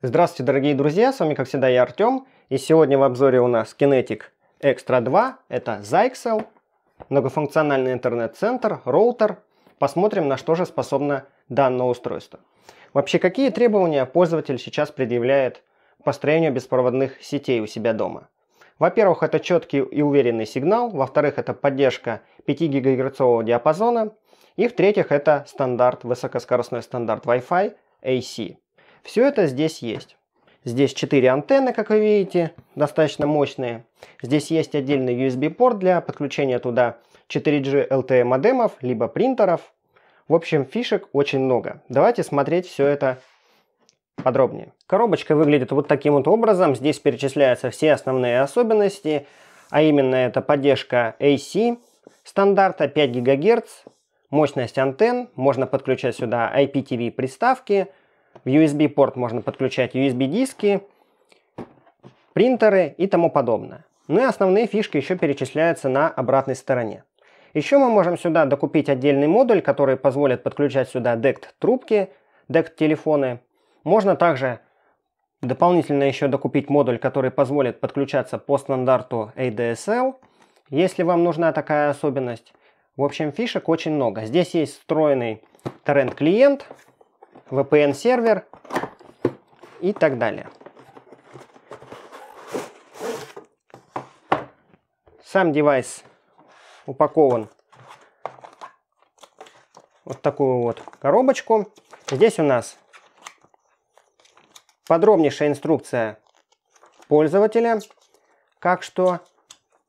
Здравствуйте, дорогие друзья, с вами, как всегда, я Артем. И сегодня в обзоре у нас Kinetic Extra 2, это Zyxel, многофункциональный интернет-центр, роутер. Посмотрим, на что же способно данное устройство. Вообще, какие требования пользователь сейчас предъявляет к построению беспроводных сетей у себя дома? Во-первых, это четкий и уверенный сигнал. Во-вторых, это поддержка 5 ГГц диапазона. И в-третьих, это стандарт, высокоскоростной стандарт Wi-Fi AC. Все это здесь есть. Здесь 4 антенны, как вы видите, достаточно мощные. Здесь есть отдельный USB-порт для подключения туда 4G LTE модемов, либо принтеров. В общем, фишек очень много. Давайте смотреть все это подробнее. Коробочка выглядит вот таким вот образом. Здесь перечисляются все основные особенности, а именно это поддержка AC, стандарта 5 ГГц, мощность антенн, можно подключать сюда IPTV приставки, в USB-порт можно подключать USB-диски, принтеры и тому подобное. Ну и основные фишки еще перечисляются на обратной стороне. Еще мы можем сюда докупить отдельный модуль, который позволит подключать сюда DECT-трубки, DECT-телефоны. Можно также дополнительно еще докупить модуль, который позволит подключаться по стандарту ADSL, если вам нужна такая особенность. В общем, фишек очень много. Здесь есть встроенный торрент-клиент, VPN-сервер и так далее. Сам девайс упакован вот такую вот коробочку. Здесь у нас подробнейшая инструкция пользователя, как что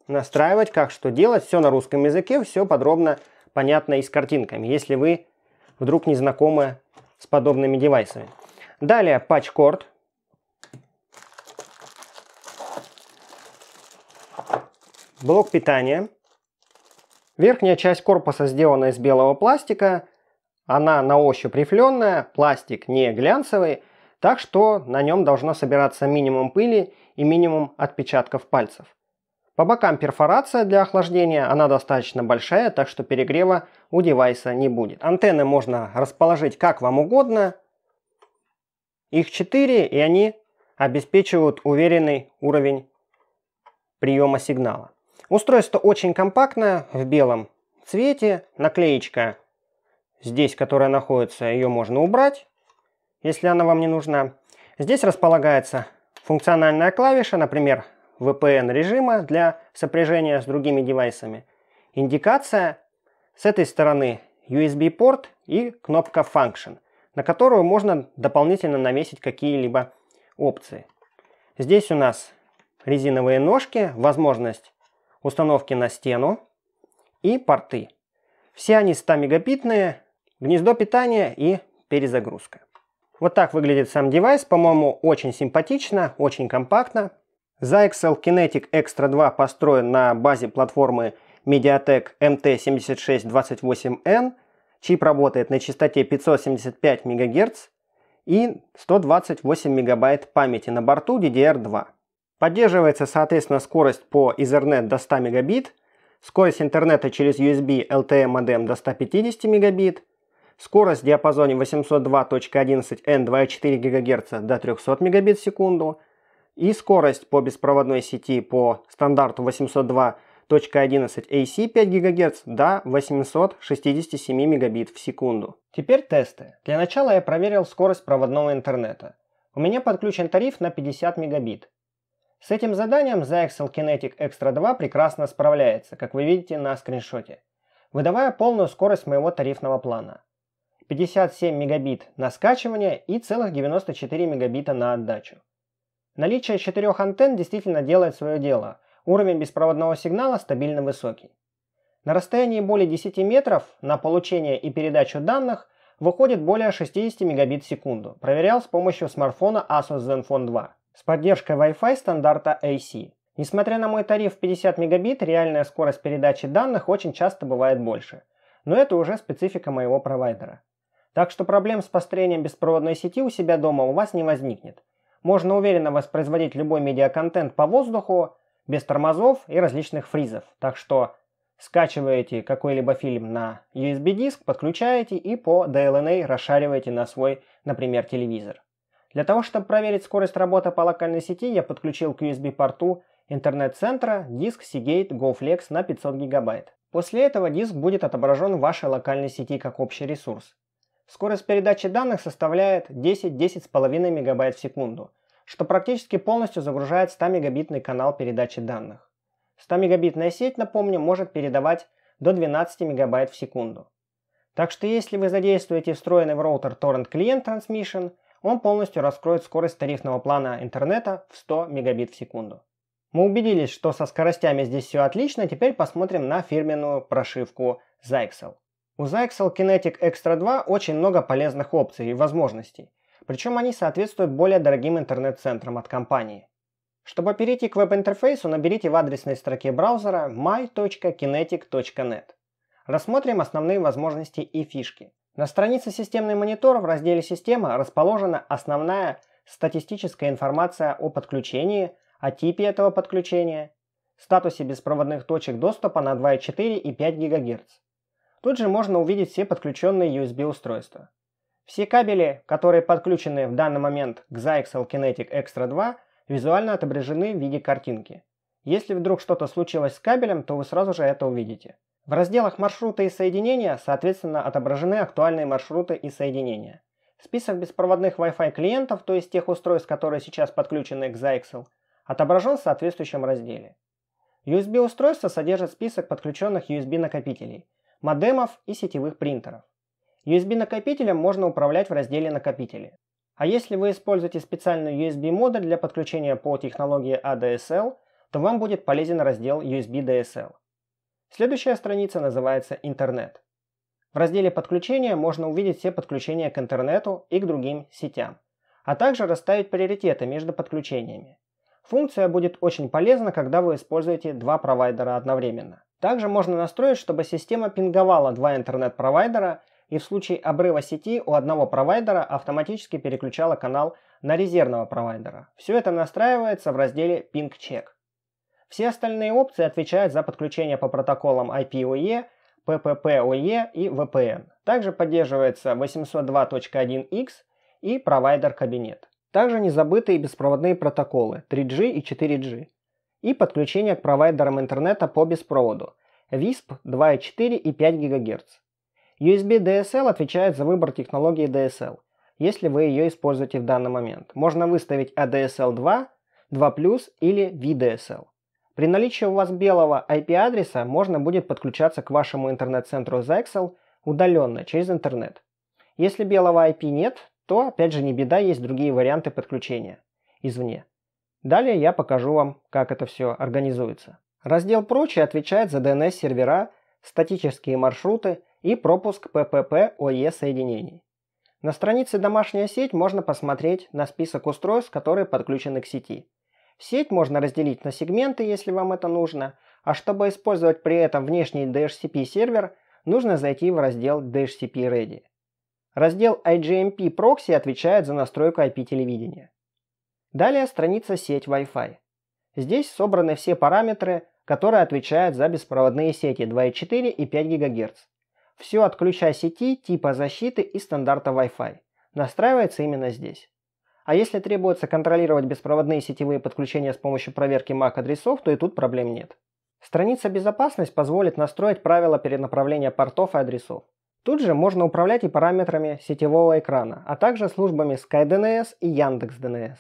настраивать, как что делать. Все на русском языке, все подробно понятно и с картинками, если вы вдруг не знакомы с подобными девайсами. Далее патч-корд. Блок питания. Верхняя часть корпуса сделана из белого пластика. Она на ощупь рифленая, пластик не глянцевый, так что на нем должно собираться минимум пыли и минимум отпечатков пальцев. По бокам перфорация для охлаждения, она достаточно большая, так что перегрева у девайса не будет. Антенны можно расположить как вам угодно. Их 4, и они обеспечивают уверенный уровень приема сигнала. Устройство очень компактное, в белом цвете. Наклеечка здесь, которая находится, ее можно убрать, если она вам не нужна. Здесь располагается функциональная клавиша, например, VPN режима для сопряжения с другими девайсами, индикация с этой стороны USB порт и кнопка Function, на которую можно дополнительно навесить какие-либо опции. Здесь у нас резиновые ножки, возможность установки на стену и порты. Все они 100 мегабитные, гнездо питания и перезагрузка. Вот так выглядит сам девайс, по-моему, очень симпатично, очень компактно. ZyXL Kinetic Extra 2 построен на базе платформы MediaTek MT7628N, чип работает на частоте 575 МГц и 128 МБ памяти на борту DDR2. Поддерживается, соответственно, скорость по Ethernet до 100 Мбит, скорость интернета через USB LTE модем до 150 Мбит, скорость в диапазоне 802.11n 2,4 ГГц до 300 Мбит в секунду, и скорость по беспроводной сети по стандарту 802.11ac 5 ГГц до 867 мегабит в секунду. Теперь тесты. Для начала я проверил скорость проводного интернета. У меня подключен тариф на 50 мегабит. С этим заданием ZXL Kinetic Extra 2 прекрасно справляется, как вы видите на скриншоте, выдавая полную скорость моего тарифного плана. 57 мегабит на скачивание и целых 94 мегабита на отдачу. Наличие четырех антенн действительно делает свое дело. Уровень беспроводного сигнала стабильно высокий. На расстоянии более 10 метров на получение и передачу данных выходит более 60 мегабит в секунду. Проверял с помощью смартфона Asus Zenfone 2 с поддержкой Wi-Fi стандарта AC. Несмотря на мой тариф 50 мегабит, реальная скорость передачи данных очень часто бывает больше. Но это уже специфика моего провайдера. Так что проблем с построением беспроводной сети у себя дома у вас не возникнет можно уверенно воспроизводить любой медиаконтент по воздуху, без тормозов и различных фризов. Так что скачиваете какой-либо фильм на USB-диск, подключаете и по DLNA расшариваете на свой, например, телевизор. Для того, чтобы проверить скорость работы по локальной сети, я подключил к USB-порту интернет-центра диск Seagate GoFlex на 500 ГБ. После этого диск будет отображен в вашей локальной сети как общий ресурс. Скорость передачи данных составляет 10-10,5 МБ в секунду, что практически полностью загружает 100-мегабитный канал передачи данных. 100-мегабитная сеть, напомню, может передавать до 12 МБ в секунду. Так что если вы задействуете встроенный в роутер торрент-клиент Transmission, он полностью раскроет скорость тарифного плана интернета в 100 мегабит в секунду. Мы убедились, что со скоростями здесь все отлично, теперь посмотрим на фирменную прошивку Zyxel. У Zyxel Kinetic Extra 2 очень много полезных опций и возможностей, причем они соответствуют более дорогим интернет-центрам от компании. Чтобы перейти к веб-интерфейсу, наберите в адресной строке браузера my.kinetic.net. Рассмотрим основные возможности и фишки. На странице «Системный монитор» в разделе «Система» расположена основная статистическая информация о подключении, о типе этого подключения, статусе беспроводных точек доступа на 2,4 и 5 ГГц, тут же можно увидеть все подключенные USB-устройства. Все кабели, которые подключены в данный момент к ZyXL Kinetic Extra 2, визуально отображены в виде картинки. Если вдруг что-то случилось с кабелем, то вы сразу же это увидите. В разделах маршруты и соединения, соответственно, отображены актуальные маршруты и соединения. Список беспроводных Wi-Fi клиентов, то есть тех устройств, которые сейчас подключены к ZyXL, отображен в соответствующем разделе. USB-устройство содержит список подключенных USB-накопителей – модемов и сетевых принтеров. USB-накопителем можно управлять в разделе «Накопители». А если вы используете специальную USB-модуль для подключения по технологии ADSL, а то вам будет полезен раздел USB DSL. Следующая страница называется «Интернет». В разделе «Подключения» можно увидеть все подключения к интернету и к другим сетям, а также расставить приоритеты между подключениями. Функция будет очень полезна, когда вы используете два провайдера одновременно. Также можно настроить, чтобы система пинговала два интернет-провайдера и в случае обрыва сети у одного провайдера автоматически переключала канал на резервного провайдера. Все это настраивается в разделе Ping Check. Все остальные опции отвечают за подключение по протоколам IPOE, PPPoE и VPN. Также поддерживается 802.1x и провайдер-кабинет. Также не забыты и беспроводные протоколы 3G и 4G и подключение к провайдерам интернета по беспроводу WISP 2.4 и 5 ГГц. USB DSL отвечает за выбор технологии DSL, если вы ее используете в данный момент. Можно выставить ADSL 2, 2+, или VDSL. При наличии у вас белого IP-адреса можно будет подключаться к вашему интернет-центру ZXL удаленно, через интернет. Если белого IP нет, то опять же не беда, есть другие варианты подключения извне. Далее я покажу вам, как это все организуется. Раздел «Прочее» отвечает за DNS-сервера, статические маршруты и пропуск PPP OE соединений. На странице «Домашняя сеть» можно посмотреть на список устройств, которые подключены к сети. Сеть можно разделить на сегменты, если вам это нужно, а чтобы использовать при этом внешний DHCP сервер, нужно зайти в раздел DHCP Ready. Раздел IGMP эм Proxy отвечает за настройку IP-телевидения. Далее страница «Сеть Wi-Fi». Здесь собраны все параметры, которые отвечают за беспроводные сети 2.4 и 5 ГГц. Все от ключа сети, типа защиты и стандарта Wi-Fi. Настраивается именно здесь. А если требуется контролировать беспроводные сетевые подключения с помощью проверки MAC-адресов, то и тут проблем нет. Страница «Безопасность» позволит настроить правила перенаправления портов и адресов. Тут же можно управлять и параметрами сетевого экрана, а также службами SkyDNS и YandexDNS.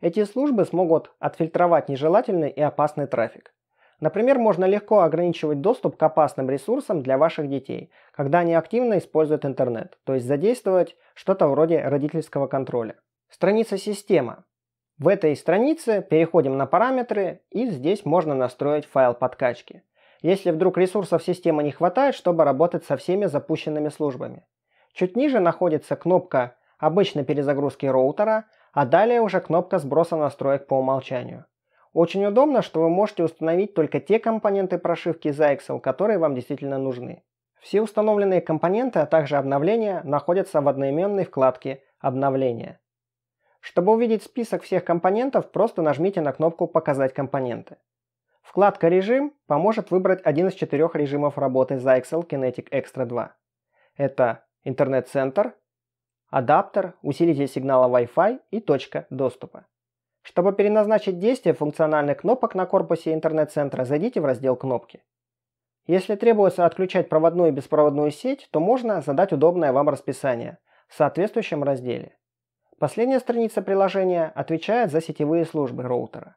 Эти службы смогут отфильтровать нежелательный и опасный трафик. Например, можно легко ограничивать доступ к опасным ресурсам для ваших детей, когда они активно используют интернет, то есть задействовать что-то вроде родительского контроля. Страница «Система». В этой странице переходим на параметры и здесь можно настроить файл подкачки. Если вдруг ресурсов системы не хватает, чтобы работать со всеми запущенными службами. Чуть ниже находится кнопка обычной перезагрузки роутера, а далее уже кнопка сброса настроек по умолчанию. Очень удобно, что вы можете установить только те компоненты прошивки ZXL, которые вам действительно нужны. Все установленные компоненты, а также обновления находятся в одноименной вкладке «Обновления». Чтобы увидеть список всех компонентов, просто нажмите на кнопку «Показать компоненты». Вкладка «Режим» поможет выбрать один из четырех режимов работы ZXL Kinetic Extra 2. Это интернет-центр, адаптер, усилитель сигнала Wi-Fi и точка доступа. Чтобы переназначить действие функциональных кнопок на корпусе интернет-центра, зайдите в раздел «Кнопки». Если требуется отключать проводную и беспроводную сеть, то можно задать удобное вам расписание в соответствующем разделе. Последняя страница приложения отвечает за сетевые службы роутера.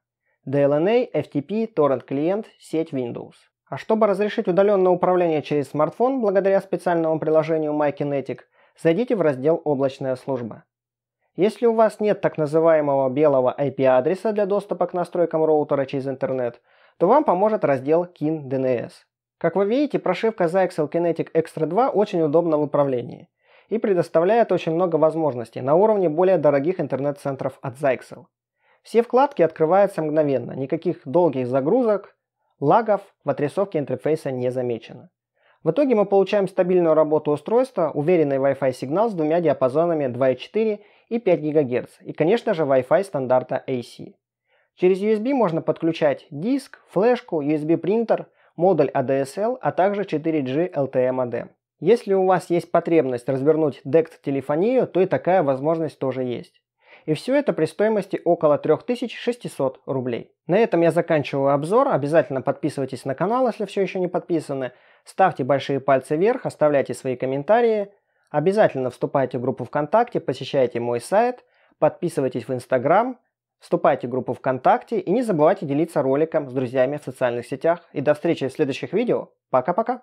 DLNA, FTP, Torrent клиент, сеть Windows. А чтобы разрешить удаленное управление через смартфон благодаря специальному приложению MyKinetic – зайдите в раздел «Облачная служба». Если у вас нет так называемого белого IP-адреса для доступа к настройкам роутера через интернет, то вам поможет раздел KIN DNS. Как вы видите, прошивка ZyXL Kinetic Extra 2 очень удобна в управлении и предоставляет очень много возможностей на уровне более дорогих интернет-центров от ZyXL. Все вкладки открываются мгновенно, никаких долгих загрузок, лагов в отрисовке интерфейса не замечено. В итоге мы получаем стабильную работу устройства, уверенный Wi-Fi сигнал с двумя диапазонами 2,4 и 5 ГГц и, конечно же, Wi-Fi стандарта AC. Через USB можно подключать диск, флешку, USB-принтер, модуль ADSL, а также 4G LTE модем. Если у вас есть потребность развернуть DECT-телефонию, то и такая возможность тоже есть. И все это при стоимости около 3600 рублей. На этом я заканчиваю обзор. Обязательно подписывайтесь на канал, если все еще не подписаны. Ставьте большие пальцы вверх, оставляйте свои комментарии. Обязательно вступайте в группу ВКонтакте, посещайте мой сайт, подписывайтесь в Инстаграм, вступайте в группу ВКонтакте и не забывайте делиться роликом с друзьями в социальных сетях. И до встречи в следующих видео. Пока-пока!